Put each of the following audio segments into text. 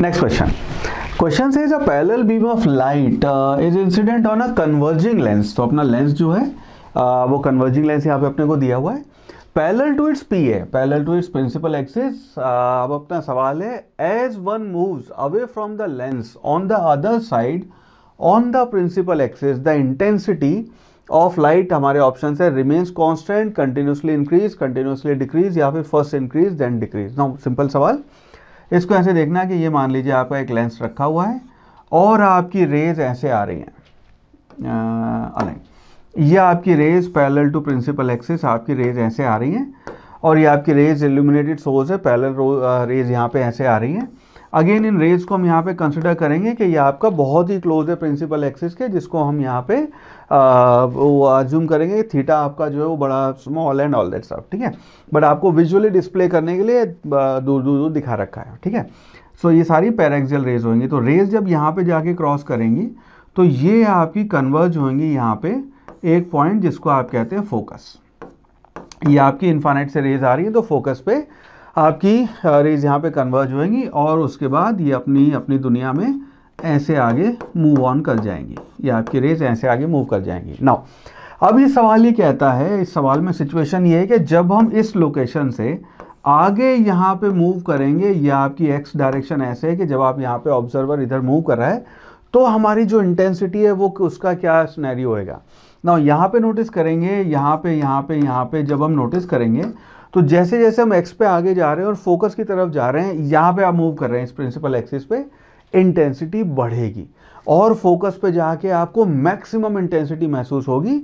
next question question से is a parallel beam of light is incident on a converging lens तो अपना lens जो है uh, वो कन्वर्जिंग लेंस यहाँ पे अपने को दिया हुआ है पैरेलल टू इट्स पी है parallel to its principal axis अब अपना सवाल है as one moves away from the lens on the other side on the principal axis the intensity of light हमारे ऑप्शन है remains constant continuously increase continuously decrease या फिर first increase then decrease now simple सवाल इसको ऐसे देखना कि ये मान लीजिए आपका एक लेंस रखा हुआ है और आपकी रेज ऐसे आ रही हैं अलाइन ये आपकी rays parallel to principal axis आपकी रेज ऐसे आ रही हैं और ये आपकी रेज इल्यूमिनेटेड सोर्स है पैरेलल रेज यहाँ पे ऐसे आ रही हैं अगेन इन रेज को हम यहाँ पे कंसिडर करेंगे कि ये आपका बहुत ही क्लोज है प्रिंसिपल एक्सिस के जिसको हम यहाँ पे जूम करेंगे थीटा आपका जो है वो बड़ा स्मॉल एंड ऑल दैट सब ठीक है बट आपको विजुअली डिस्प्ले करने के लिए दूर दूर दूर दिखा रखा है ठीक है सो ये सारी पैराक्सियल रेज होंगी तो रेज जब यहाँ पे जाके क्रॉस करेंगी तो ये आपकी कन्वर्ज होंगी यहाँ पे एक पॉइंट जिसको आप कहते हैं फोकस ये आपकी इन्फानेट से रेज आ रही है तो फोकस पे आपकी रेज यहाँ पे कन्वर्ज होएंगी और उसके बाद ये अपनी अपनी दुनिया में ऐसे आगे मूव ऑन कर जाएंगी ये आपकी रेज ऐसे आगे मूव कर जाएंगी नाउ अब ये सवाल ये कहता है इस सवाल में सिचुएशन ये है कि जब हम इस लोकेशन से आगे यहाँ पे मूव करेंगे या आपकी एक्स डायरेक्शन ऐसे है कि जब आप यहाँ पे ऑब्जर्वर इधर मूव कर रहा है तो हमारी जो इंटेंसिटी है वो उसका क्या स्नैरियो होएगा ना यहाँ पे नोटिस करेंगे यहाँ पे यहाँ पे यहाँ पे जब हम नोटिस करेंगे तो जैसे जैसे हम एक्स पे आगे जा रहे हैं और फोकस की तरफ जा रहे हैं यहाँ पे आप मूव कर रहे हैं इस प्रिंसिपल एक्सिस पे इंटेंसिटी बढ़ेगी और फोकस पे जाके आपको मैक्सिमम इंटेंसिटी महसूस होगी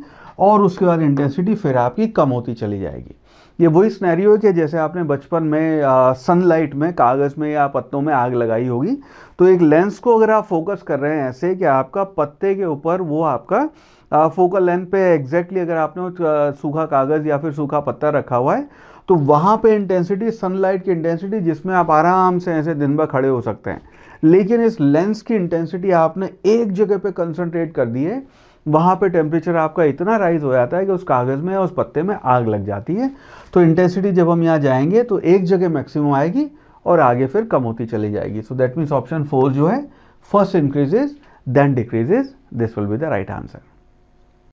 और उसके बाद इंटेंसिटी फिर आपकी कम होती चली जाएगी ये वही स्नैरियो है कि जैसे आपने बचपन में सनलाइट में कागज़ में या पत्तों में आग लगाई होगी तो एक लेंस को अगर आप फोकस कर रहे हैं ऐसे कि आपका पत्ते के ऊपर वो आपका आ, फोकल लेंथ पे एग्जैक्टली अगर आपने सूखा कागज़ या फिर सूखा पत्ता रखा हुआ है तो वहाँ पे इंटेंसिटी सनलाइट की इंटेंसिटी जिसमें आप आराम से ऐसे दिन भर खड़े हो सकते हैं लेकिन इस लेंस की इंटेंसिटी आपने एक जगह पे कंसंट्रेट कर दी है वहाँ पे टेम्परेचर आपका इतना राइज हो जाता है कि उस कागज़ में या उस पत्ते में आग लग जाती है तो इंटेंसिटी जब हम यहाँ जाएंगे तो एक जगह मैक्सिमम आएगी और आगे फिर कम होती चली जाएगी so that means option four जो है first increases then decreases this will be the right answer